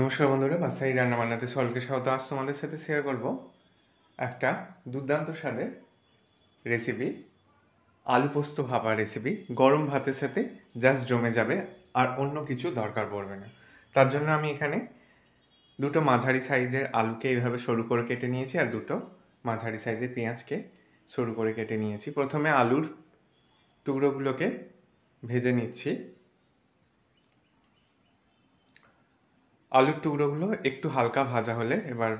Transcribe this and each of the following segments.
নমস্কার বন্ধুরা বাসাই বান্নাতে সবাইকে স্বাগত আজ তোমাদের সাথে শেয়ার করব একটা দুর্দান্ত স্বাদের রেসিপি আলু পোস্ত ভাপা রেসিপি গরম ভাতের সাথে জাস্ট জমে যাবে আর অন্য কিছু দরকার পড়বে না তার জন্য আমি এখানে দুটো মাঝারি সাইজের আলুকে এইভাবে সরু করে কেটে নিয়েছি আর দুটো মাঝারি সাইজের পেঁয়াজকে সরু করে কেটে নিয়েছি প্রথমে আলুর টুকরোগুলোকে ভেজে নিচ্ছি আলুর টুকরোগুলো একটু হালকা ভাজা হলে এবার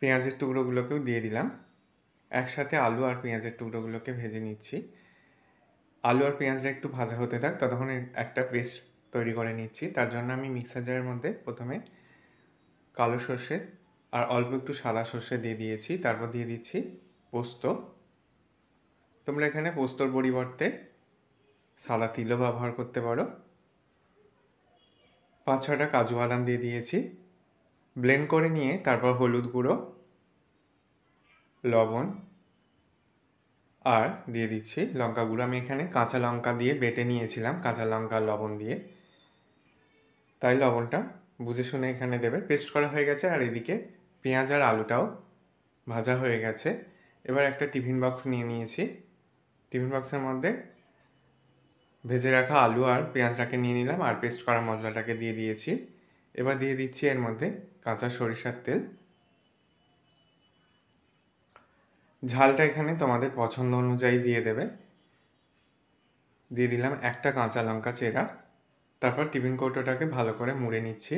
পেঁয়াজের টুকরোগুলোকেও দিয়ে দিলাম একসাথে আলু আর পেঁয়াজের টুকরোগুলোকে ভেজে নিচ্ছি আলু আর পেঁয়াজটা একটু ভাজা হতে থাক ততক্ষণ একটা পেস্ট তৈরি করে নিচ্ছি তার জন্য আমি মিক্সার জারের মধ্যে প্রথমে কালো সর্ষে আর অল্প একটু সাদা সর্ষে দিয়ে দিয়েছি তারপর দিয়ে দিচ্ছি পোস্ত তোমরা এখানে পোস্তর পরিবর্তে সাদা তিলও ব্যবহার করতে পারো পাঁচ ছটা কাজু বাদাম দিয়ে দিয়েছি ব্লেন্ড করে নিয়ে তারপর হলুদ গুঁড়ো লবণ আর দিয়ে দিচ্ছি লঙ্কা গুঁড়ো আমি এখানে কাঁচা লঙ্কা দিয়ে বেটে নিয়েছিলাম কাঁচা লঙ্কা লবণ দিয়ে তাই লবণটা বুঝে শুনে এখানে দেবে পেস্ট করা হয়ে গেছে আর এদিকে পেঁয়াজ আর আলুটাও ভাজা হয়ে গেছে এবার একটা টিফিন বক্স নিয়ে নিয়েছি টিফিন বক্সের মধ্যে ভেজে রাখা আলু আর পেঁয়াজটাকে নিয়ে নিলাম আর পেস্ট করা মশলাটাকে দিয়ে দিয়েছি এবার দিয়ে দিচ্ছি এর মধ্যে কাঁচা সরিষার তেল ঝালটা এখানে তোমাদের পছন্দ অনুযায়ী দিয়ে দেবে দিয়ে দিলাম একটা কাঁচা লঙ্কা চেরা তারপর টিফিন কৌটোটাকে ভালো করে মুড়ে নিচ্ছি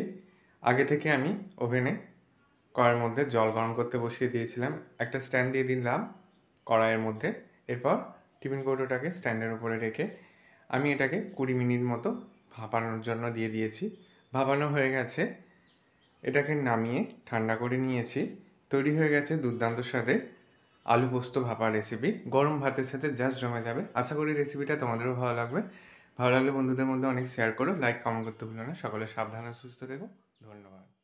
আগে থেকে আমি ওভেনে কড়াইয়ের মধ্যে জল গরম করতে বসিয়ে দিয়েছিলাম একটা স্ট্যান্ড দিয়ে দিলাম কড়াইয়ের মধ্যে এরপর টিফিন কৌটোটাকে স্ট্যান্ডের উপরে রেখে আমি এটাকে কুড়ি মিনিট মতো ভাপানোর জন্য দিয়ে দিয়েছি ভাপানো হয়ে গেছে এটাকে নামিয়ে ঠান্ডা করে নিয়েছি তৈরি হয়ে গেছে দুর্দান্ত স্বাদে আলু পোস্ত ভাপা রেসিপি গরম ভাতের সাথে জাস্ট জমে যাবে আশা করি রেসিপিটা তোমাদেরও ভালো লাগবে ভালো লাগলে বন্ধুদের মধ্যে অনেক শেয়ার করো লাইক কমেন্ট করতে ভুলো না সকলে সাবধানে সুস্থ থেকো ধন্যবাদ